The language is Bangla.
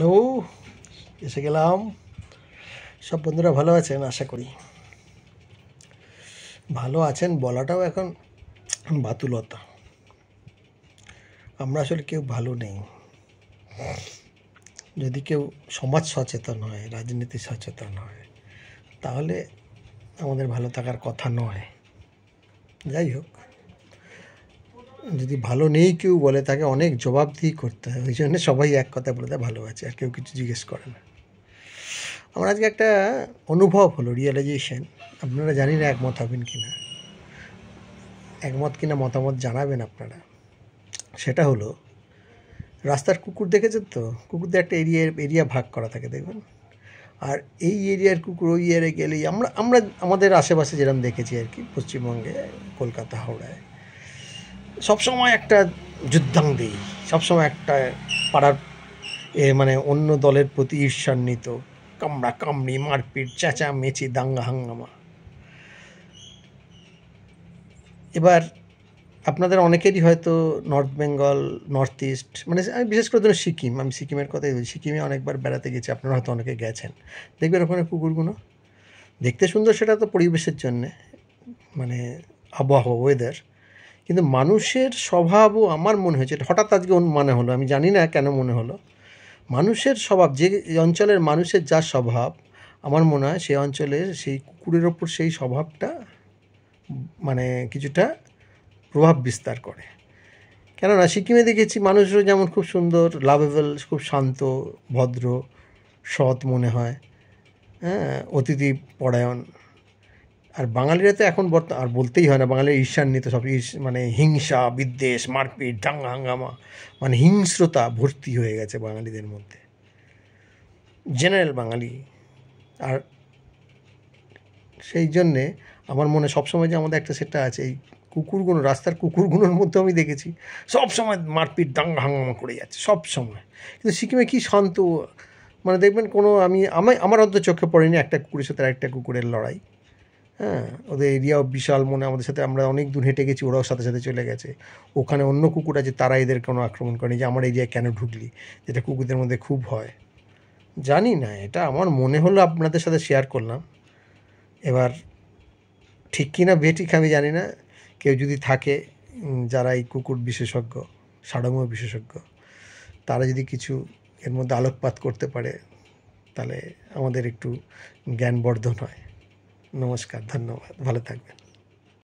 হ্যালো এসে গেলাম সব বন্ধুরা ভালো আছেন আশা করি ভালো আছেন বলাটাও এখন বাতুলতা আমরা আসলে কেউ ভালো নেই যদি কেউ সমাজ সচেতন হয় রাজনীতি সচেতন হয় তাহলে আমাদের ভালো থাকার কথা নয় যাই হোক যদি ভালো নেই কেউ বলে তাকে অনেক জবাব দিয়ে করতে হয় ওই জন্য সবাই এক কথা বলে দেয় ভালো আছে আর কেউ কিছু জিজ্ঞেস করে না আমার আজকে একটা অনুভব হলো রিয়েলাইজেশন আপনারা জানি না একমত হবেন কি না একমত কি না মতামত জানাবেন আপনারা সেটা হলো রাস্তার কুকুর দেখেছেন তো কুকুরদের একটা এরিয়া এরিয়া ভাগ করা থাকে দেখবেন আর এই এরিয়ার কুকুর ওই এরিয়ায় গেলেই আমরা আমরা আমাদের আশেপাশে যেরকম দেখেছি আর কি পশ্চিমবঙ্গে কলকাতা হাওড়ায় সবসময় একটা যুদ্ধাঙ্গী সবসময় একটা পাড়ার এ মানে অন্য দলের প্রতি ঈর্ষান্বিত কামড়া কামড়ি মারপিট চেঁচা মেচি দাঙ্গা হাঙ্গামা এবার আপনাদের অনেকেরই হয়তো নর্থ বেঙ্গল নর্থ ইস্ট মানে আমি বিশেষ করে ধরুন সিকিম আমি সিকিমের কথাই বলছি সিকিমে অনেকবার বেড়াতে গেছি আপনারা হয়তো অনেকে গেছেন দেখবেন ওখানে কুকুরগুলো দেখতে সুন্দর সেটা তো পরিবেশের জন্যে মানে আবহাওয়া ওয়েদার কিন্তু মানুষের স্বভাবও আমার মনে হয়েছে হঠাৎ আজকে মনে হলো আমি জানি না কেন মনে হলো মানুষের স্বভাব যে অঞ্চলের মানুষের যা স্বভাব আমার মনে হয় সেই অঞ্চলে সেই কুকুরের ওপর সেই স্বভাবটা মানে কিছুটা প্রভাব বিস্তার করে কেননা সিকিমে দেখেছি মানুষরা যেমন খুব সুন্দর লাভেবল খুব শান্ত ভদ্র সৎ মনে হয় হ্যাঁ অতিথি পরায়ণ আর বাঙালিরা তো এখন বর্তমান আর বলতেই হয় না বাঙালির ঈর্ষান্বিত সব মানে হিংসা বিদ্বেষ মারপিট ডাঙ্গা হাঙ্গামা মানে হিংস্রতা ভর্তি হয়ে গেছে বাঙালিদের মধ্যে জেনারেল বাঙালি আর সেই জন্যে আমার মনে সবসময় যে আমাদের একটা সেটা আছে এই কুকুরগুলো রাস্তার কুকুরগুলোর মধ্যে আমি দেখেছি সব সময় মারপিট দাঙ্গা হাঙ্গামা করে যাচ্ছে সব সময় কিন্তু সিকিমে কি শান্ত মানে দেখবেন কোনো আমি আমি আমার অন্তত চোখে পড়েনি একটা কুকুরের সাথে একটা কুকুরের লড়াই হ্যাঁ ওদের এরিয়াও বিশাল মনে আমাদের সাথে আমরা অনেক দূর হেঁটে গেছি ওরাও সাথে সাথে চলে গেছে ওখানে অন্য কুকুর আছে তারা এদের কোনো আক্রমণ করেনি যে আমার এরিয়ায় কেন ঢুকলি যেটা কুকুরদের মধ্যে খুব হয় জানি না এটা আমার মনে হলো আপনাদের সাথে শেয়ার করলাম এবার ঠিক কি না বেঠিক আমি জানি না কেউ যদি থাকে যারা এই কুকুর বিশেষজ্ঞ সাড়ময় বিশেষজ্ঞ তারা যদি কিছু এর মধ্যে আলোকপাত করতে পারে তাহলে আমাদের একটু জ্ঞানবর্ধন হয় নমস্কার ধন্যবাদ ভালো থাকবেন